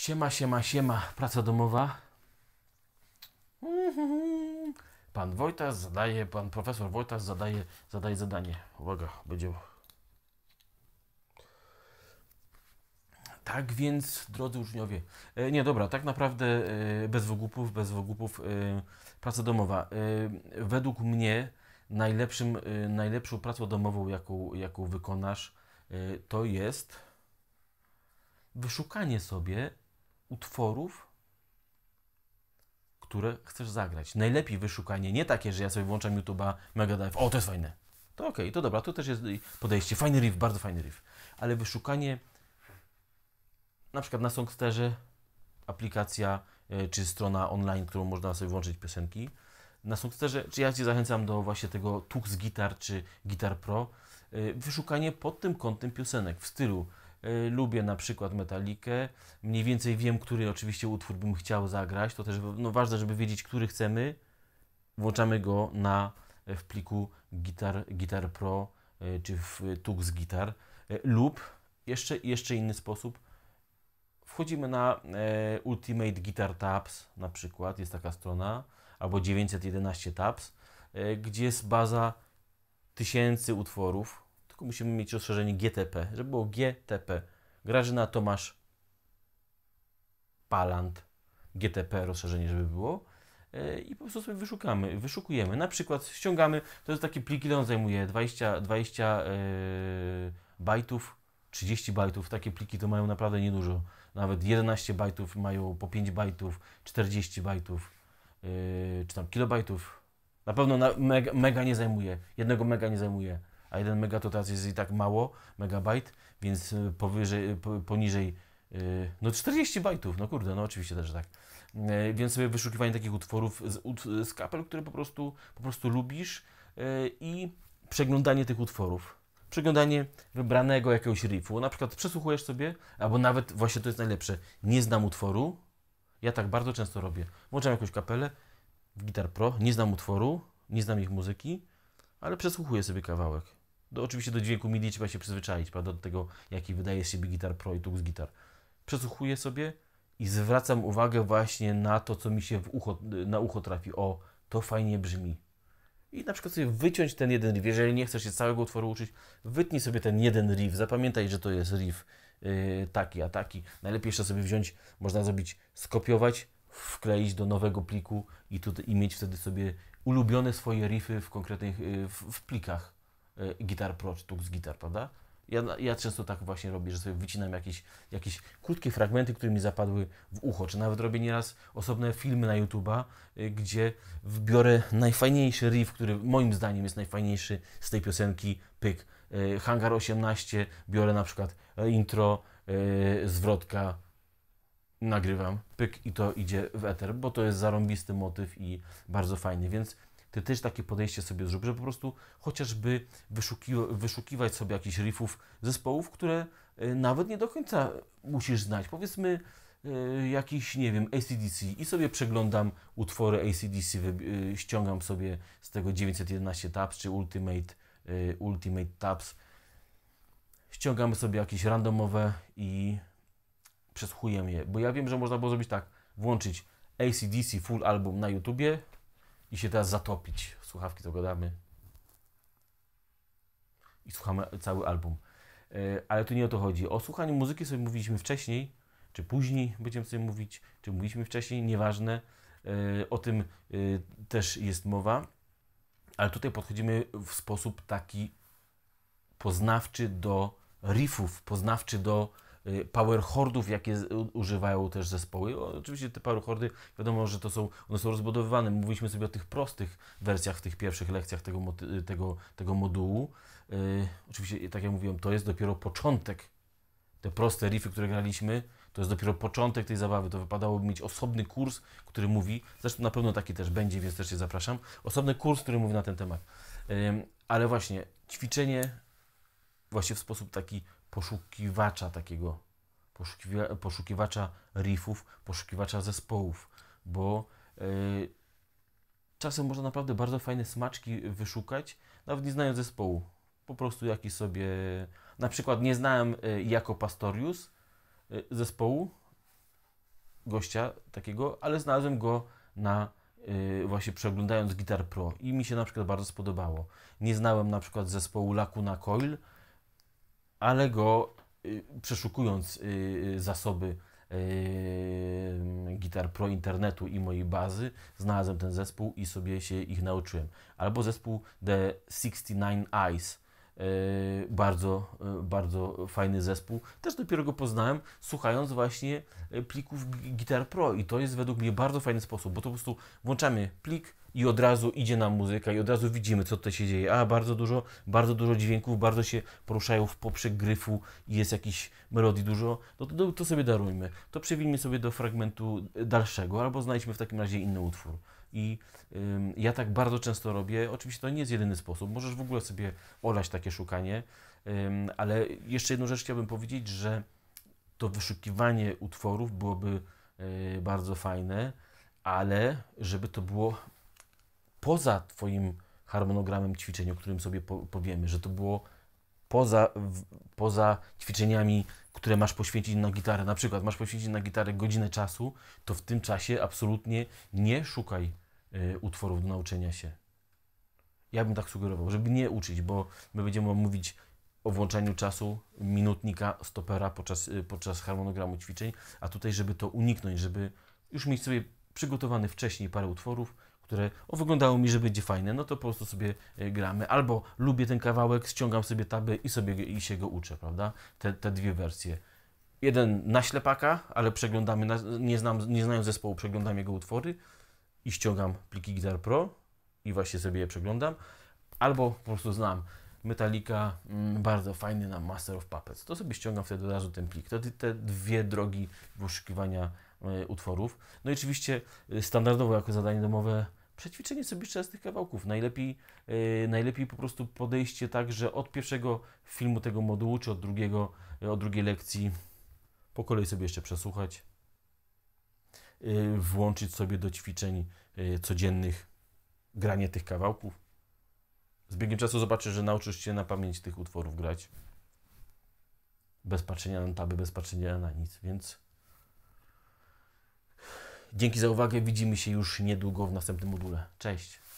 Siema, siema, siema, praca domowa. Pan Wojtas zadaje, pan profesor Wojtas zadaje, zadaje zadanie. Uwaga, będzie. Tak więc, drodzy uczniowie, e, nie dobra, tak naprawdę e, bez wygłupów, bez wygłupów, e, praca domowa. Według mnie najlepszym, najlepszą pracą domową, jaką, jaką wykonasz, to jest wyszukanie sobie utworów, które chcesz zagrać. Najlepiej wyszukanie, nie takie, że ja sobie włączam YouTube'a, Megadrive, o to jest fajne. To okej, okay, to dobra, to też jest podejście, fajny riff, bardzo fajny riff. Ale wyszukanie, na przykład na Songsterze, aplikacja e, czy strona online, którą można sobie włączyć piosenki. Na Songsterze, czy ja Cię zachęcam do właśnie tego Tux Guitar czy Guitar Pro, e, wyszukanie pod tym kątem piosenek w stylu E, lubię na przykład Metalikę, mniej więcej wiem, który oczywiście utwór bym chciał zagrać, to też no, ważne, żeby wiedzieć, który chcemy. Włączamy go na, e, w pliku Guitar, Guitar Pro e, czy w Tux Guitar lub jeszcze, jeszcze inny sposób. Wchodzimy na Ultimate Guitar Tabs na przykład, jest taka strona, albo 911 Tabs, gdzie jest baza tysięcy utworów, tylko musimy mieć rozszerzenie GTP, żeby było GTP. Grażyna Tomasz Palant GTP rozszerzenie, żeby było. E, I po prostu sobie wyszukamy, wyszukujemy. Na przykład ściągamy, to jest taki plik, ile on zajmuje? 20, 20 yy, bajtów, 30 bajtów. Takie pliki to mają naprawdę niedużo. Nawet 11 bajtów mają po 5 bajtów, 40 bajtów, yy, czy tam kilobajtów. Na pewno na mega nie zajmuje, jednego mega nie zajmuje a 1 mega to teraz jest i tak mało, megabajt, więc y, powyżej, y, poniżej, y, no 40 bajtów, no kurde, no oczywiście też tak. Więc sobie wyszukiwanie takich utworów z, z kapel, które po prostu, po prostu lubisz i przeglądanie tych utworów. Przeglądanie wybranego jakiegoś riffu. Na przykład przesłuchujesz sobie, albo nawet, właśnie to jest najlepsze, nie znam utworu. Ja tak bardzo często robię. Włączam jakąś kapelę, Gitar Pro, nie znam utworu, nie znam ich muzyki, ale przesłuchuję sobie kawałek do, oczywiście do dźwięku MIDI trzeba się przyzwyczaić, prawda? Do tego, jaki wydaje się gitar Pro i Tux gitar. Przesłuchuję sobie i zwracam uwagę właśnie na to, co mi się ucho, na ucho trafi. O, to fajnie brzmi. I na przykład sobie wyciąć ten jeden riff. Jeżeli nie chcesz się całego utworu uczyć, wytnij sobie ten jeden riff. Zapamiętaj, że to jest riff yy, taki, a taki. Najlepiej jeszcze sobie wziąć, można zrobić, skopiować, wkleić do nowego pliku i, i mieć wtedy sobie ulubione swoje riffy w konkretnych, yy, w, w plikach E, gitar Pro czy Tux gitar prawda? Ja, ja często tak właśnie robię, że sobie wycinam jakieś, jakieś krótkie fragmenty, które mi zapadły w ucho, czy nawet robię nieraz osobne filmy na YouTube'a, e, gdzie wbiorę najfajniejszy riff, który moim zdaniem jest najfajniejszy z tej piosenki, pyk. E, Hangar 18, biorę na przykład intro, zwrotka, nagrywam, pyk i to idzie w eter, bo to jest zarąbisty motyw i bardzo fajny, więc ty też takie podejście sobie zrób, że po prostu chociażby wyszukiwać sobie jakichś riffów zespołów, które e, nawet nie do końca musisz znać. Powiedzmy, e, jakiś, nie wiem, ACDC i sobie przeglądam utwory ACDC, e, ściągam sobie z tego 911 Tabs czy Ultimate, Ultimate Tabs. Ściągamy sobie jakieś randomowe i przesłuchuję je, bo ja wiem, że można było zrobić tak, włączyć ACDC full album na YouTubie, i się teraz zatopić. Słuchawki zagadamy i słuchamy cały album. E, ale tu nie o to chodzi. O słuchaniu muzyki sobie mówiliśmy wcześniej, czy później będziemy sobie mówić, czy mówiliśmy wcześniej, nieważne. E, o tym e, też jest mowa. Ale tutaj podchodzimy w sposób taki poznawczy do riffów, poznawczy do Y, power hordów, jakie używają też zespoły. Oczywiście te power hordy, wiadomo, że to są, one są rozbudowywane. Mówiliśmy sobie o tych prostych wersjach w tych pierwszych lekcjach tego, y, tego, tego modułu. Y, oczywiście, tak jak mówiłem, to jest dopiero początek. Te proste riffy, które graliśmy, to jest dopiero początek tej zabawy. To wypadałoby mieć osobny kurs, który mówi, zresztą na pewno taki też będzie, więc też się zapraszam. Osobny kurs, który mówi na ten temat. ale właśnie ćwiczenie właśnie w sposób taki poszukiwacza takiego, poszukiwa, poszukiwacza riffów, poszukiwacza zespołów, bo yy, czasem można naprawdę bardzo fajne smaczki wyszukać, nawet nie znając zespołu. Po prostu jaki sobie. Na przykład nie znałem y, jako Pastorius y, zespołu, gościa takiego, ale znalazłem go na y, właśnie przeglądając Guitar Pro i mi się na przykład bardzo spodobało. Nie znałem na przykład zespołu Lacuna Coil, ale go y, przeszukując y, y, zasoby mm, gitar pro internetu i mojej bazy, znalazłem ten zespół i sobie się ich nauczyłem. Albo zespół The 69 Eyes, E, bardzo, e, bardzo fajny zespół. Też dopiero go poznałem, słuchając właśnie e, plików Guitar Pro i to jest według mnie bardzo fajny sposób, bo to po prostu włączamy plik i od razu idzie nam muzyka i od razu widzimy, co tutaj się dzieje. A, bardzo dużo, bardzo dużo dźwięków, bardzo się poruszają w poprzek gryfu i jest jakiś melodii dużo, no to, to sobie darujmy. To przewilmy sobie do fragmentu dalszego albo znajdźmy w takim razie inny utwór. I ym, ja tak bardzo często robię. Oczywiście to nie jest jedyny sposób. Możesz w ogóle sobie olać takie szukanie. Ym, ale jeszcze jedną rzecz chciałbym powiedzieć, że to wyszukiwanie utworów byłoby yy, bardzo fajne, ale żeby to było poza Twoim harmonogramem ćwiczeń, o którym sobie po powiemy, że to było poza, w, poza ćwiczeniami, które masz poświęcić na gitarę, na przykład masz poświęcić na gitarę godzinę czasu, to w tym czasie absolutnie nie szukaj Y, utworów do nauczenia się. Ja bym tak sugerował, żeby nie uczyć, bo my będziemy mówić o włączaniu czasu, minutnika, stopera podczas, y, podczas harmonogramu ćwiczeń, a tutaj, żeby to uniknąć, żeby już mieć sobie przygotowany wcześniej parę utworów, które o, wyglądało mi, że będzie fajne, no to po prostu sobie y, gramy. Albo lubię ten kawałek, ściągam sobie tabę i sobie i się go uczę, prawda? Te, te dwie wersje. Jeden na ślepaka, ale przeglądamy, na, nie, znam, nie znając zespołu, przeglądam jego utwory, i ściągam pliki Guitar Pro i właśnie sobie je przeglądam, albo po prostu znam Metallica, mm, bardzo fajny na Master of Puppets. To sobie ściągam wtedy od razu ten plik. To te dwie drogi poszukiwania e, utworów. No i oczywiście e, standardowo jako zadanie domowe przećwiczenie sobie jeszcze z tych kawałków. Najlepiej, yy, najlepiej po prostu podejście tak, że od pierwszego filmu tego modułu, czy od drugiego, od drugiej lekcji po kolei sobie jeszcze przesłuchać, Y, włączyć sobie do ćwiczeń y, codziennych granie tych kawałków. Z biegiem czasu zobaczysz, że nauczysz się na pamięć tych utworów grać. Bez patrzenia na taby, bez patrzenia na nic, więc dzięki za uwagę. Widzimy się już niedługo w następnym module. Cześć!